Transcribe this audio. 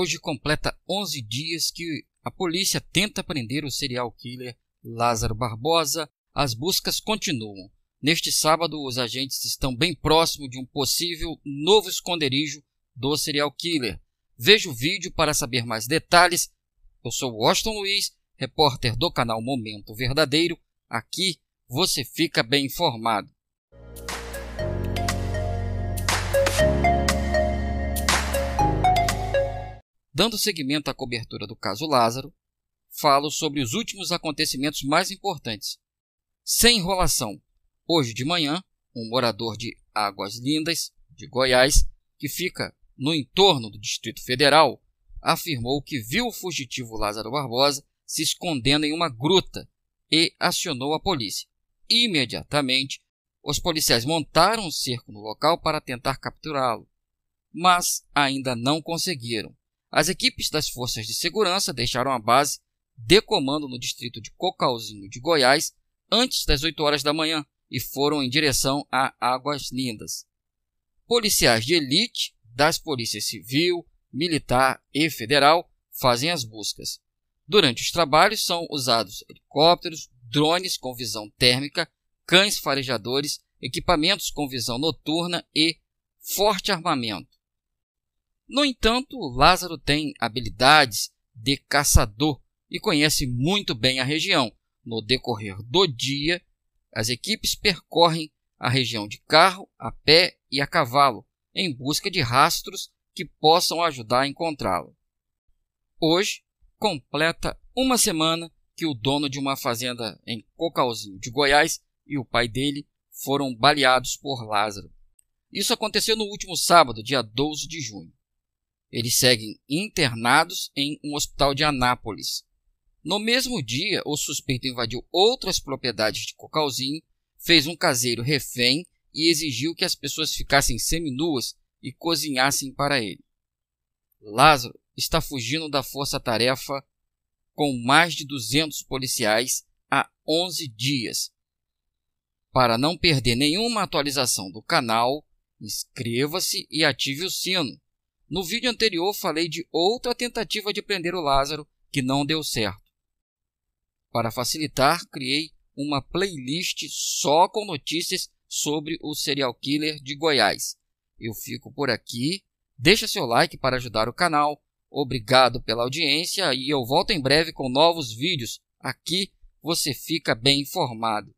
Hoje completa 11 dias que a polícia tenta prender o serial killer Lázaro Barbosa. As buscas continuam. Neste sábado, os agentes estão bem próximo de um possível novo esconderijo do serial killer. Veja o vídeo para saber mais detalhes. Eu sou Washington Luiz, repórter do canal Momento Verdadeiro. Aqui você fica bem informado. Dando seguimento à cobertura do caso Lázaro, falo sobre os últimos acontecimentos mais importantes. Sem enrolação, hoje de manhã, um morador de Águas Lindas, de Goiás, que fica no entorno do Distrito Federal, afirmou que viu o fugitivo Lázaro Barbosa se escondendo em uma gruta e acionou a polícia. Imediatamente, os policiais montaram um cerco no local para tentar capturá-lo, mas ainda não conseguiram. As equipes das forças de segurança deixaram a base de comando no distrito de Cocalzinho de Goiás antes das 8 horas da manhã e foram em direção a Águas Lindas. Policiais de elite das polícias civil, militar e federal fazem as buscas. Durante os trabalhos são usados helicópteros, drones com visão térmica, cães farejadores, equipamentos com visão noturna e forte armamento. No entanto, Lázaro tem habilidades de caçador e conhece muito bem a região. No decorrer do dia, as equipes percorrem a região de carro, a pé e a cavalo, em busca de rastros que possam ajudar a encontrá-lo. Hoje, completa uma semana que o dono de uma fazenda em Cocalzinho de Goiás e o pai dele foram baleados por Lázaro. Isso aconteceu no último sábado, dia 12 de junho. Eles seguem internados em um hospital de Anápolis. No mesmo dia, o suspeito invadiu outras propriedades de Cocalzinho, fez um caseiro refém e exigiu que as pessoas ficassem seminuas e cozinhassem para ele. Lázaro está fugindo da força-tarefa com mais de 200 policiais há 11 dias. Para não perder nenhuma atualização do canal, inscreva-se e ative o sino. No vídeo anterior falei de outra tentativa de prender o Lázaro que não deu certo. Para facilitar, criei uma playlist só com notícias sobre o serial killer de Goiás. Eu fico por aqui. Deixa seu like para ajudar o canal. Obrigado pela audiência e eu volto em breve com novos vídeos. Aqui você fica bem informado.